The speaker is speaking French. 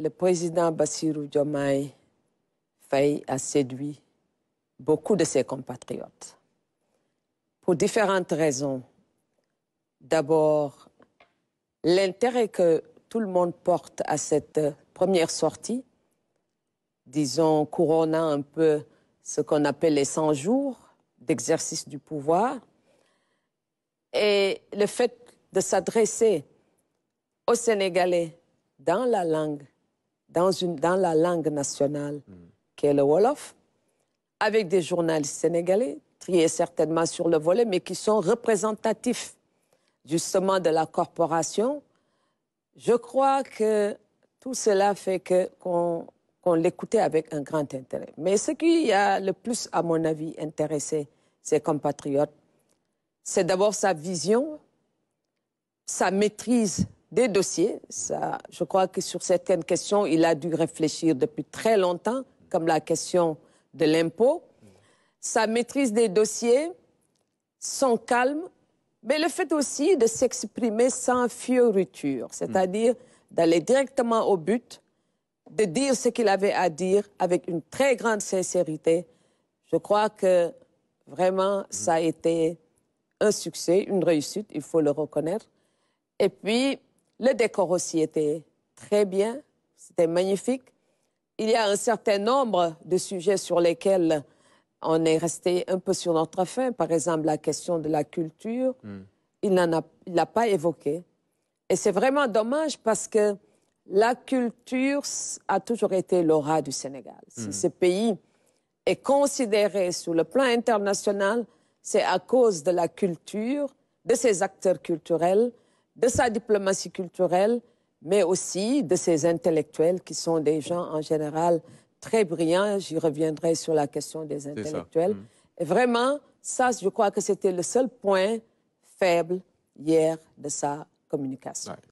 Le président Bassirou Diomaye Faye a séduit beaucoup de ses compatriotes pour différentes raisons. D'abord, l'intérêt que tout le monde porte à cette première sortie, disons couronnant un peu ce qu'on appelle les 100 jours d'exercice du pouvoir, et le fait de s'adresser aux Sénégalais dans la langue, dans, une, dans la langue nationale, hmm. qui est le Wolof, avec des journalistes sénégalais, triés certainement sur le volet, mais qui sont représentatifs justement de la corporation. Je crois que tout cela fait que qu'on l'écoutait avec un grand intérêt. Mais ce qui a le plus, à mon avis, intéressé ses compatriotes, c'est d'abord sa vision, sa maîtrise des dossiers. je crois que sur certaines questions, il a dû réfléchir depuis très longtemps, comme la question de l'impôt. Sa maîtrise des dossiers, son calme, mais le fait aussi de s'exprimer sans fioriture, c'est-à-dire hmm. d'aller directement au but, de dire ce qu'il avait à dire avec une très grande sincérité. Je crois que vraiment, hmm. ça a été un succès, une réussite, il faut le reconnaître. Et puis, le décor aussi était très bien, c'était magnifique. Il y a un certain nombre de sujets sur lesquels on est resté un peu sur notre fin. Par exemple, la question de la culture, hmm. il n'en l'a pas évoqué. Et c'est vraiment dommage parce que la culture a toujours été l'aura du Sénégal. Si hmm. ce pays est considéré sur le plan international, c'est à cause de la culture, de ses acteurs culturels, de sa diplomatie culturelle, mais aussi de ses intellectuels qui sont des gens en général très brillants. J'y reviendrai sur la question des intellectuels. Mm. Et vraiment, ça, je crois que c'était le seul point faible hier de sa communication.